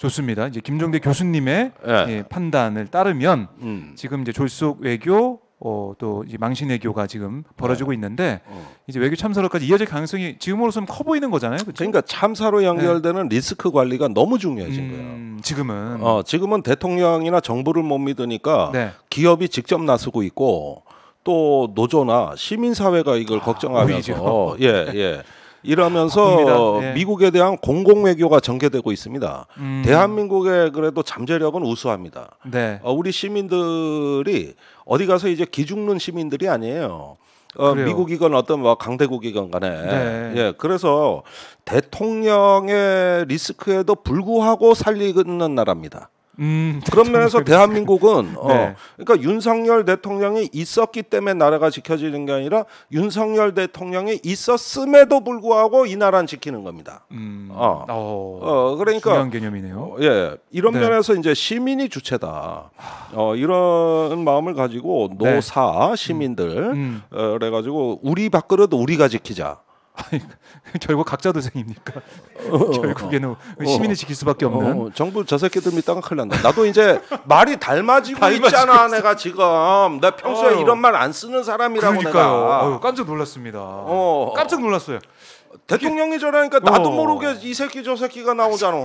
좋습니다. 이제 김종대 교수님의 예. 예, 판단을 따르면 음. 지금 이제 졸속 외교 어, 또 망신 외교가 지금 벌어지고 예. 있는데 어. 이제 외교 참사로까지 이어질 가능성이 지금으로서는 커 보이는 거잖아요. 그쵸? 그렇죠? 그러니까 참사로 연결되는 네. 리스크 관리가 너무 중요해진 음, 거예요. 지금은 어, 지금은 대통령이나 정부를 못 믿으니까 네. 기업이 직접 나서고 있고 또 노조나 시민사회가 이걸 아, 걱정하면서 오예 예. 예. 이러면서 네. 미국에 대한 공공 외교가 전개되고 있습니다. 음. 대한민국의 그래도 잠재력은 우수합니다. 네. 어, 우리 시민들이 어디 가서 이제 기죽는 시민들이 아니에요. 어, 미국이건 어떤 뭐 강대국이건 간에 네. 예 그래서 대통령의 리스크에도 불구하고 살리는 나라입니다. 음, 그런 면에서 대한민국은 어, 네. 그러니까 윤석열 대통령이 있었기 때문에 나라가 지켜지는 게 아니라 윤석열 대통령이 있었음에도 불구하고 이 나라는 지키는 겁니다. 음, 어. 어, 어, 그러니까 중요한 개념이네요. 어, 예, 이런 네. 면에서 이제 시민이 주체다. 어, 이런 마음을 가지고 노사 네. 시민들 음, 음. 어, 그래가지고 우리 밖으로도 우리가 지키자. 아니, 결국 각자 도생입니까? 어, 어, 어. 결국에는 어, 시민이 지킬 수밖에 없는. 정부 저 새끼들이 땅 큰일 난다. 나도 이제 말이 닮아지고, 닮지고 있잖아. 내가 지금 나 평소에 어 이런 말 안 쓰는 사람이라고 그러니까요. 어 깜짝 놀랐습니다. 어. 깜짝 놀랐어요. 대통령이 저러니까 나도 모르게 이 새끼 저 새끼가 나오잖아.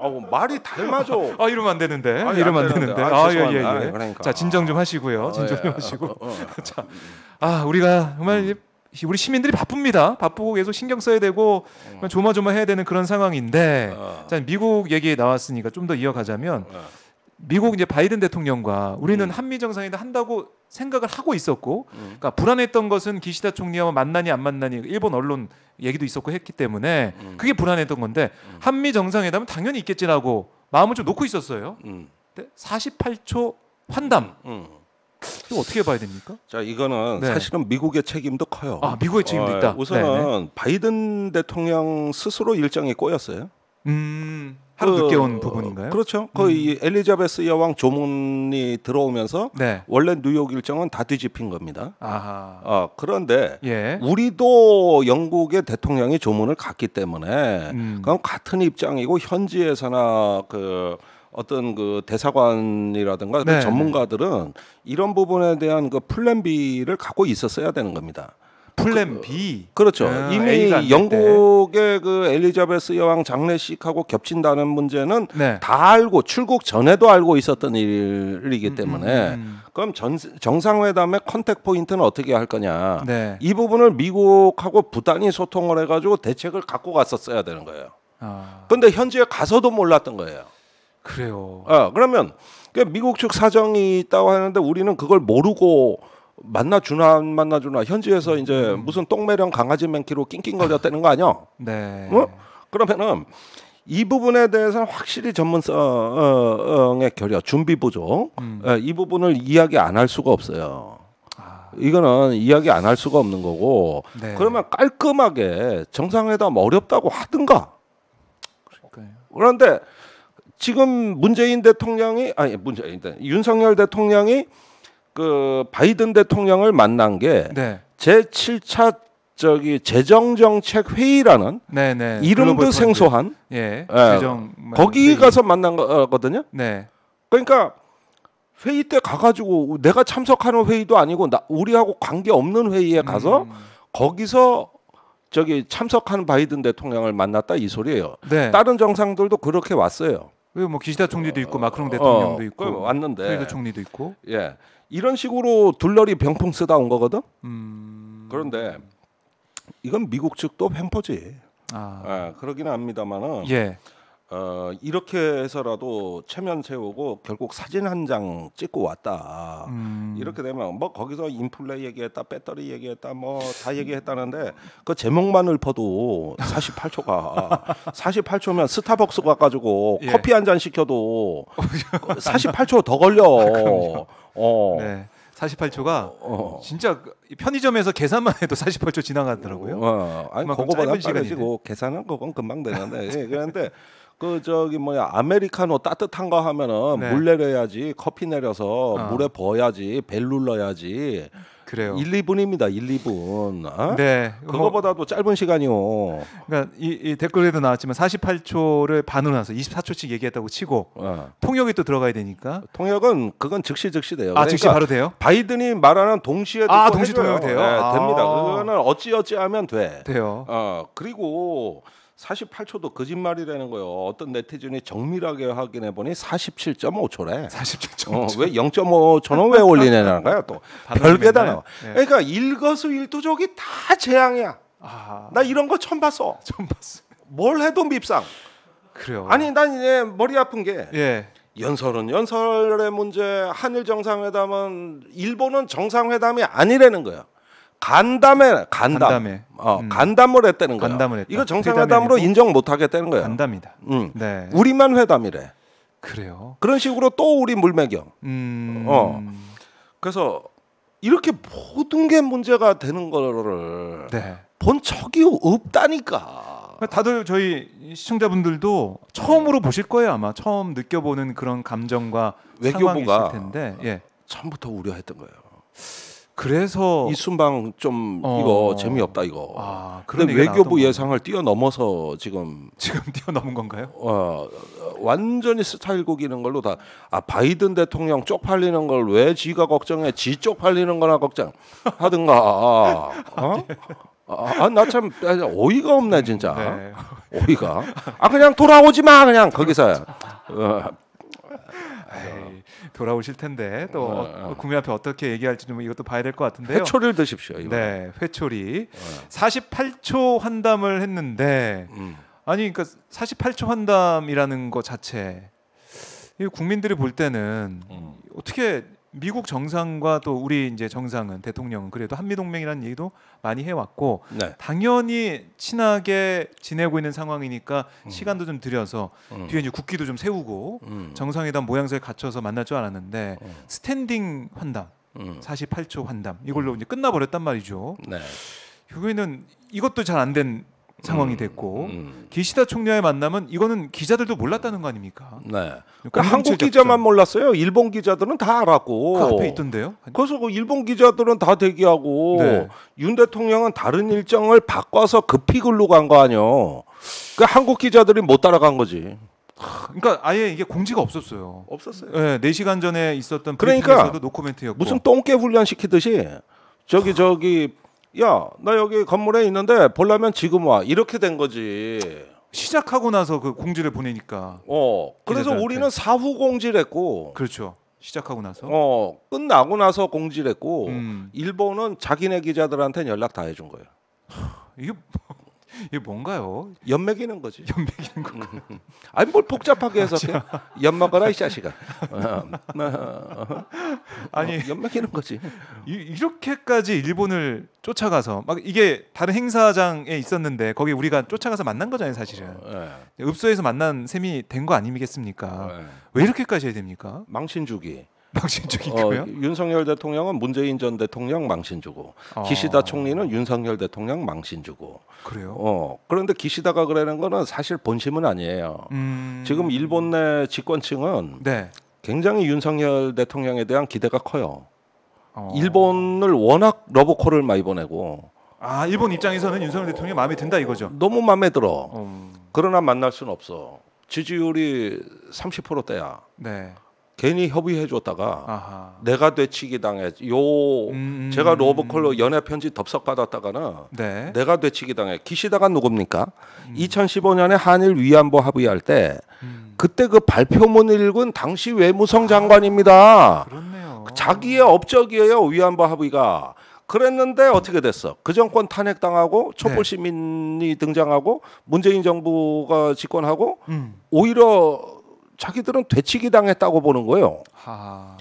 아우 말이 닮아져. 아 이러면 안 되는데. 아니, 이러면 안, 안 되는데. 아예예 아, 예. 예, 예. 아, 그러니까. 자 진정 좀 하시고요. 진정 예. 좀 하시고. 자, 아 우리가 정말 음. 우리 시민들이 바쁩니다. 바쁘고 계속 신경 써야 되고 어. 조마조마해야 되는 그런 상황인데 어. 자, 미국 얘기 나왔으니까 좀 더 이어가자면 어. 미국 이제 바이든 대통령과 우리는 음. 한미 정상회담 한다고 생각을 하고 있었고 음. 그러니까 불안했던 것은 기시다 총리와 만나니 안 만나니 일본 언론 얘기도 있었고 했기 때문에 음. 그게 불안했던 건데 음. 한미 정상회담은 당연히 있겠지라고 마음을 좀 놓고 있었어요. 48초 음. 환담. 음. 이거 어떻게 봐야 됩니까? 자 이거는 네. 사실은 미국의 책임도 커요. 아 미국의 책임도 있다. 어, 우선은 네네. 바이든 대통령 스스로 일정이 꼬였어요. 음. 하루 그 늦게 온 부분인가요? 그렇죠. 음. 거의 음. 엘리자베스 여왕 조문이 들어오면서 네. 원래 뉴욕 일정은 다 뒤집힌 겁니다. 아하. 어, 그런데 예. 우리도 영국의 대통령이 조문을 갔기 때문에 음. 그럼 같은 입장이고 현지에서나 그 어떤 그 대사관이라든가 네. 전문가들은 이런 부분에 대한 그 플랜 B를 갖고 있었어야 되는 겁니다. 플랜 그, B. 그렇죠. 아, 이미 영국의 그 엘리자베스 여왕 장례식하고 겹친다는 문제는 네. 다 알고 출국 전에도 알고 있었던 일이기 음, 때문에 음, 음. 그럼 전, 정상회담의 컨택 포인트는 어떻게 할 거냐. 네. 이 부분을 미국하고 부단히 소통을 해가지고 대책을 갖고 갔었어야 되는 거예요. 아. 근데 현지에 가서도 몰랐던 거예요. 그래요. 아, 그러면 그 미국 측 사정이 있다고 하는데 우리는 그걸 모르고 만나주나 안 만나주나 현지에서 음. 이제 음. 무슨 똥매령 강아지 맹키로 낑낑거렸다는 거 아니야? 네. 어? 그러면은 이 부분에 대해서는 확실히 전문성의 어, 어, 결여, 준비 부족 음. 예, 이 부분을 이야기 안 할 수가 없어요. 아. 이거는 이야기 안 할 수가 없는 거고 네. 그러면 깔끔하게 정상회담 어렵다고 하든가. 그러니까요. 그런데 지금 문재인 대통령이 아니 문재인 윤석열 대통령이 그 바이든 대통령을 만난 게 네. 제7차 저기 재정정책 회의라는 네네. 네. 이름도 생소한 예, 예. 재정 거기 회의. 가서 만난 거거든요. 네. 그러니까 회의 때 가가지고 내가 참석하는 회의도 아니고 나, 우리하고 관계 없는 회의에 가서 음. 거기서 저기 참석한 바이든 대통령을 만났다 이 소리예요. 네. 다른 정상들도 그렇게 왔어요. 뭐 기시다 총리도 있고 어, 마크롱 어, 대통령도 어, 있고 왔는데 트리도 총리도 있고 예 이런 식으로 둘러리 병풍 쓰다 온 거거든. 음... 그런데 이건 미국 측도 횡포지. 아. 예, 그러기는 합니다만은 예. 어, 이렇게 해서라도 체면 세우고 결국 사진 한 장 찍고 왔다. 음. 이렇게 되면 뭐 거기서 인플레 얘기했다, 배터리 얘기했다, 뭐 다 얘기했다는데 그 제목만 읊어도 48초가 48초면 스타벅스 가가지고 예. 커피 한 잔 시켜도 48초 더 걸려. 아, 어. 네. 48초가 어. 진짜 그 편의점에서 계산만 해도 48초 지나가더라고요. 어. 아니 그거보다 빠르고 네. 계산한거건 금방 되는데 예, 그런데 그 저기 뭐야 아메리카노 따뜻한 거 하면은 네. 물 내려야지 커피 내려서 어. 물에 버야지 벨 눌러야지 그래요. 1, 2분입니다. 1, 2분. 어? 네. 그거보다도 뭐, 짧은 시간이요. 그러니까 이, 이, 댓글에도 나왔지만 48초를 반으로 나서 24초씩 얘기했다고 치고 네. 통역이 또 들어가야 되니까. 통역은 그건 즉시 즉시 돼요. 아, 그러니까 즉시 바로 돼요? 바이든이 말하는 동시에 아, 동시 통역 돼요. 네, 아. 됩니다. 그거는 어찌 어찌 하면 돼. 돼요. 어, 그리고 48초도 거짓말이라는 거예요. 어떤 네티즌이 정밀하게 확인해 보니 47.5초래. 47.5초. 어, 왜 0.5초는 왜 올리냐는가요? 또 별게 다 나와. 네. 그러니까 일거수일투족이 다 재앙이야. 아... 나 이런 거 처음 봤어. 처음 봤어. 뭘 해도 밉상. 그래요. 아니 난 이제 머리 아픈 게 예. 연설은 연설의 문제, 한일 정상회담은 일본은 정상회담이 아니라는 거야. 간담회 간담. 간담회. 어, 음. 간담을 했다는 거야. 간담을 했다. 이거 정상회담으로 인정 못 하겠다는 거야. 간담이다. 음. 네. 우리만 회담이래. 그래요. 그런 식으로 또 우리 물매경. 음. 어. 그래서 이렇게 모든 게 문제가 되는 거를 네. 본 적이 없다니까. 다들 저희 시청자분들도 처음으로 보실 거예요 아마 처음 느껴보는 그런 감정과 외교부가 텐데 예. 처음부터 우려했던 거예요. 그래서 이 순방 좀 어... 이거 재미없다 이거. 아, 그런 근데 외교부 예상을 뛰어넘어서 지금 지금 뛰어넘은 건가요? 어, 완전히 스타일 곡이는 걸로 다아 바이든 대통령 쪽팔리는 걸 왜 지가 걱정해? 지 쪽팔리는 거나 걱정 하든가. 어? 아, 아 나참 어이가 없네 진짜. 네. 어이가. 아 그냥 돌아오지 마 그냥 거기서. 어, 돌아오실 텐데 또 어, 어, 어. 국민 앞에 어떻게 얘기할지 좀 이것도 봐야 될 것 같은데요. 회초를 드십시오. 이번에. 네, 회초리. 어. 48초 환담을 했는데 음. 아니 그러니까 48초 환담이라는 것 자체 국민들이 볼 때는 음. 어떻게 미국 정상과 또 우리 이제 정상은 대통령은 그래도 한미 동맹이라는 얘기도 많이 해왔고 네. 당연히 친하게 지내고 있는 상황이니까 음. 시간도 좀 들여서 음. 뒤에 이제 국기도 좀 세우고 음. 정상회담 모양새 갖춰서 만날 줄 알았는데 음. 스탠딩 환담 48초 음. 환담 이걸로 음. 이제 끝나버렸단 말이죠. 네. 결국에는 이것도 잘안된 상황이 음, 됐고 음. 기시다 총리와의 만남은 이거는 기자들도 몰랐다는 거 아닙니까? 네. 그러니까 한국 기자만 몰랐어요. 일본 기자들은 다 알았고 그 앞에 있던데요. 그래서 그 일본 기자들은 다 대기하고 네. 윤 대통령은 다른 일정을 바꿔서 급히 글로 간 거 아니요. 그러니까 한국 기자들이 못 따라간 거지. 그러니까 아예 이게 공지가 없었어요. 없었어요. 네, 4시간 전에 있었던 그러니까 노코멘트였고 무슨 똥개 훈련 시키듯이 저기 저기 야, 나 여기 건물에 있는데 볼라면 지금 와. 이렇게 된 거지. 시작하고 나서 그 공지를 보내니까. 어. 그래서 우리는 사후 공지를 했고. 그렇죠. 시작하고 나서. 어. 끝나고 나서 공지를 했고 음. 일본은 자기네 기자들한테 연락 다 해준 거예요. 이게 뭐 이게 뭔가요? 연맥이는 거지. 연맥이는 거. 아니 뭘 복잡하게 해서 연막거라 이 자식아. 어, 어. 아니 어, 연맥이는 거지. 이, 렇게까지 일본을 쫓아가서 막 이게 다른 행사장에 있었는데 거기 우리가 쫓아가서 만난 거잖아요 사실은. 어, 예. 읍소에서 만난 셈이 된 거 아니겠습니까? 예. 왜 이렇게까지 해야 됩니까? 망신 주기. 망신적이고요. 어, 윤석열 대통령은 문재인 전 대통령 망신주고 아. 기시다 총리는 윤석열 대통령 망신주고. 그래요? 어 그런데 기시다가 그러는 거는 사실 본심은 아니에요. 음... 지금 일본 내 집권층은 네. 굉장히 윤석열 대통령에 대한 기대가 커요. 어... 일본을 워낙 러브콜을 많이 보내고. 아 일본 입장에서는 어... 윤석열 대통령 마음에 든다 이거죠. 너무 마음에 들어. 음... 그러나 만날 수는 없어. 지지율이 30%대야. 네. 괜히 협의해 줬다가 아하. 내가 되치기 당했 요 음... 제가 로버컬로 연애 편지 덥석 받았다가는 네. 내가 되치기 당해 기시다가 누굽니까? 음. 2015년에 한일 위안부 합의할 때 음. 그때 그 발표문 읽은 당시 외무성 아, 장관입니다. 아, 그렇네요. 자기의 업적이에요 위안부 합의가. 그랬는데 어떻게 됐어? 그 정권 탄핵당하고 촛불 네. 시민이 네. 등장하고 문재인 정부가 집권하고 음. 오히려 자기들은 되치기 당했다고 보는 거예요. 하...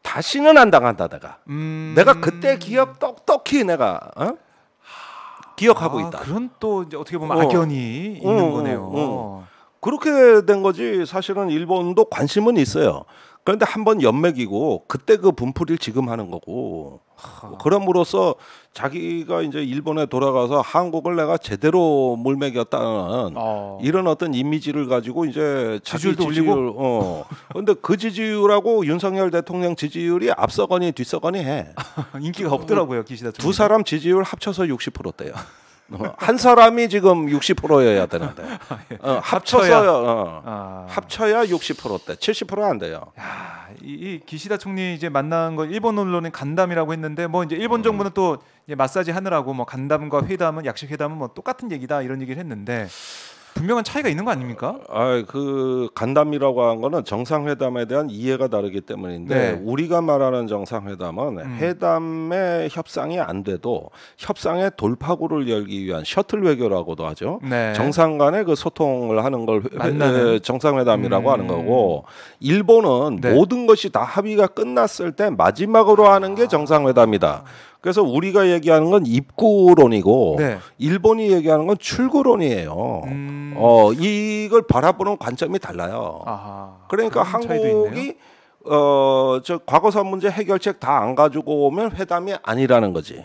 다시는 안 당한다 내가. 음... 내가 그때 기억 똑똑히 내가 어? 하... 기억하고 아, 있다. 그런 또 어떻게 보면 어. 악연이 있는 어, 어, 어, 거네요. 그렇게 된 거지 사실은 일본도 관심은 있어요. 그런데 한번 연맥이고 그때 그 분풀이를 지금 하는 거고 하... 그럼으로써 자기가 이제 일본에 돌아가서 한국을 내가 제대로 물맥였다는 어... 아. 이런 어떤 이미지를 가지고 이제 지지율도 지지율, 어 근데 그 지지율하고 윤석열 대통령 지지율이 앞서거니 뒤서거니 해 인기가 없더라고요 기시다 두 사람 지지율 합쳐서 60%대요. 한 사람이 지금 60%여야 되는데 아, 예. 어, 합쳐서 어, 아. 합쳐야 60%대 70%안 돼요. 야, 이, 이, 기시다 총리 이제 만난 거 일본 언론은 간담이라고 했는데 뭐 이제 일본 정부는 음. 또 마사지 하느라고 뭐 간담과 회담은 약식 회담은 뭐 똑같은 얘기다 이런 얘기를 했는데 분명한 차이가 있는 거 아닙니까? 아, 그 간담이라고 한 거는 정상회담에 대한 이해가 다르기 때문인데 네. 우리가 말하는 정상회담은 음. 회담의 협상이 안 돼도 협상의 돌파구를 열기 위한 셔틀 외교라고도 하죠. 네. 정상 간의 그 소통을 하는 걸 회, 회, 정상회담이라고 음. 하는 거고 일본은 네. 모든 것이 다 합의가 끝났을 때 마지막으로 하는 게 아. 정상회담이다. 아. 그래서 우리가 얘기하는 건 입구론이고 네. 일본이 얘기하는 건 출구론이에요. 음... 어 이걸 바라보는 관점이 달라요. 아하, 그러니까 한국이 어저 과거사 문제 해결책 다 안 가지고 오면 회담이 아니라는 거지.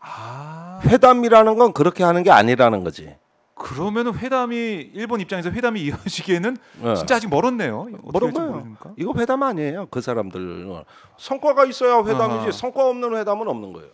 아... 회담이라는 건 그렇게 하는 게 아니라는 거지. 그러면은 회담이 일본 입장에서 회담이 이어지기에는 네. 진짜 아직 멀었네요. 멀은 거요 이거 회담 아니에요. 그 사람들 성과가 있어야 회담이지 아하. 성과 없는 회담은 없는 거예요.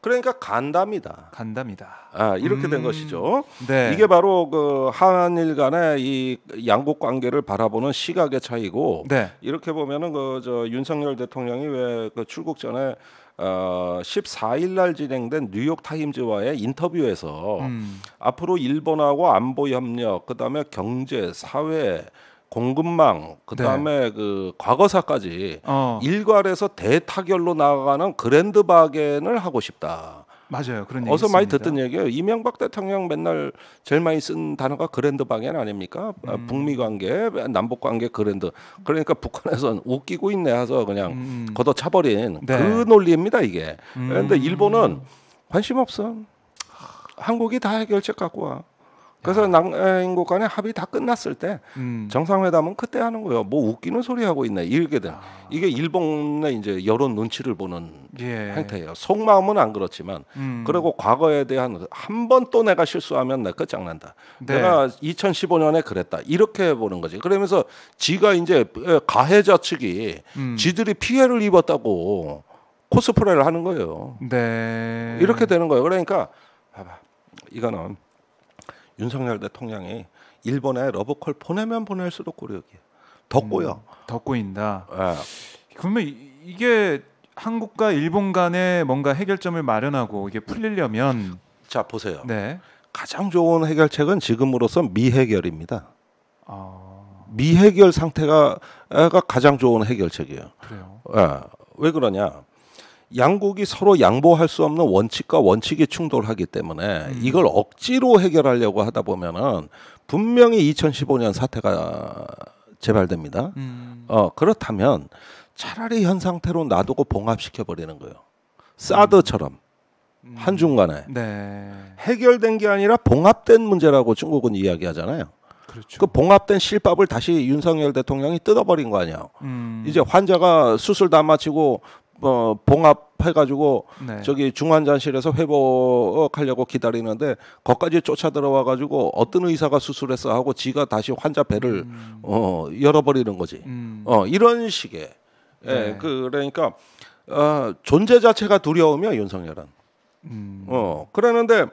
그러니까 간담이다. 간담이다. 아 이렇게 음... 된 것이죠. 네. 이게 바로 그 한일 간의 이 양국 관계를 바라보는 시각의 차이고 네. 이렇게 보면은 그 저 윤석열 대통령이 왜 그 출국 전에 어, 14일 날 진행된 뉴욕 타임즈와의 인터뷰에서 음. 앞으로 일본하고 안보 협력, 그다음에 경제, 사회 공급망 그다음에 네. 그 과거사까지 어. 일괄해서 대타결로 나아가는 그랜드 바겐을 하고 싶다. 맞아요. 그런 어서 많이 듣던 얘기예요. 이명박 대통령 맨날 제일 많이 쓴 단어가 그랜드 방향 아닙니까? 아, 음. 북미 관계, 남북 관계 그랜드. 그러니까 북한에선 웃기고 있네 해서 그냥 음. 걷어차버린 네. 그 논리입니다 이게. 음. 그런데 일본은 관심 없어. 한국이 다 해결책 갖고 와. 그래서 남인국 간의 합의 다 끝났을 때 음. 정상회담은 그때 하는 거예요. 뭐 웃기는 소리 하고 있네. 이게 아. 이게 일본의 이제 여론 눈치를 보는 예. 행태예요. 속마음은 안 그렇지만 음. 그리고 과거에 대한 한 번 또 내가 실수하면 내 끝장난다. 네. 내가 2015년에 그랬다. 이렇게 보는 거지. 그러면서 지가 이제 가해자 측이 음. 지들이 피해를 입었다고 코스프레를 하는 거예요. 네. 이렇게 되는 거예요. 그러니까 봐봐. 이거는 윤석열 대통령이 일본에 러브콜 보내면 보낼수록 꼬력이에더 음, 꼬여. 음, 더 꼬인다. 예. 그러면 이게 한국과 일본 간에 뭔가 해결점을 마련하고 이게 풀리려면 자 보세요. 네. 가장 좋은 해결책은 지금으로서 미해결입니다. 어... 미해결 상태가 가장 좋은 해결책이에요. 그래요. 예. 왜 그러냐? 양국이 서로 양보할 수 없는 원칙과 원칙이 충돌하기 때문에 음. 이걸 억지로 해결하려고 하다 보면은 분명히 2015년 사태가 재발됩니다. 음. 어, 그렇다면 차라리 현 상태로 놔두고 봉합시켜 버리는 거예요. 사드처럼 음. 한중간에 네. 해결된 게 아니라 봉합된 문제라고 중국은 이야기하잖아요. 그렇죠. 그 봉합된 실밥을 다시 윤석열 대통령이 뜯어버린 거 아니야. 음. 이제 환자가 수술 다 마치고 어, 봉합해가지고 네. 저기 중환자실에서 회복하려고 기다리는데 거까지 쫓아 들어와가지고 어떤 의사가 수술했어 하고 지가 다시 환자 배를 음. 어, 열어버리는 거지. 음. 어, 이런 식의 예, 네. 예, 그러니까 어, 존재 자체가 두려우면 윤석열은. 음. 어 그러는데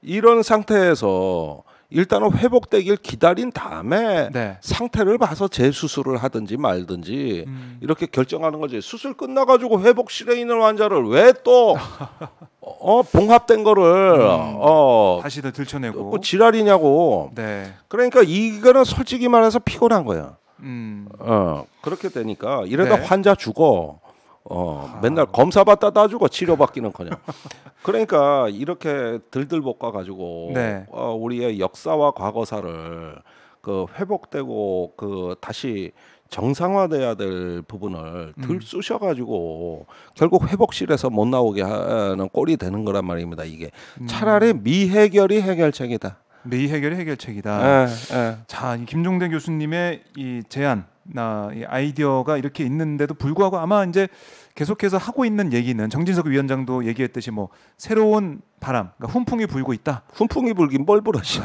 이런 상태에서 일단은 회복되길 기다린 다음에 네. 상태를 봐서 재수술을 하든지 말든지 음. 이렇게 결정하는 거지. 수술 끝나가지고 회복실에 있는 환자를 왜 또 어, 봉합된 거를 음, 어 다시는 들춰내고 그 지랄이냐고. 네. 그러니까 이거는 솔직히 말해서 피곤한 거야. 음. 어 그렇게 되니까 이러다 네. 환자 죽어. 어, 아. 맨날 검사 받다 따주고 치료 받기는 커녕. 그러니까 이렇게 들들 볶아 가지고 네. 어, 우리의 역사와 과거사를 그 회복되고 그 다시 정상화돼야 될 부분을 음. 들쑤셔 가지고 음. 결국 회복실에서 못 나오게 하는 꼴이 되는 거란 말입니다. 이게 음. 차라리 미해결이 해결책이다. 미해결이 해결책이다. 에, 예, 에. 예. 자, 김종대 교수님의 이 제안 아, 아이디어가 이렇게 있는데도 불구하고 아마 이제 계속해서 하고 있는 얘기는 정진석 위원장도 얘기했듯이 뭐 새로운 바람, 그러니까 훈풍이 불고 있다. 훈풍이 불긴 뻘뻘하시.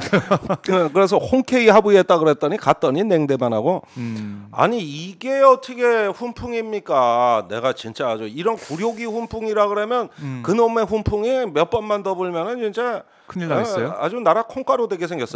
그래서 홍케이 하부에 했다 그랬더니 갔더니 냉대만 하고 음. 아니 이게 어떻게 훈풍입니까? 내가 진짜 아주 이런 굴욕이 훈풍이라 그러면 음. 그놈의 훈풍이 몇 번만 더 불면은 진짜 큰일 나겠어요. 아, 아주 나라 콩가루 되게 생겼어요.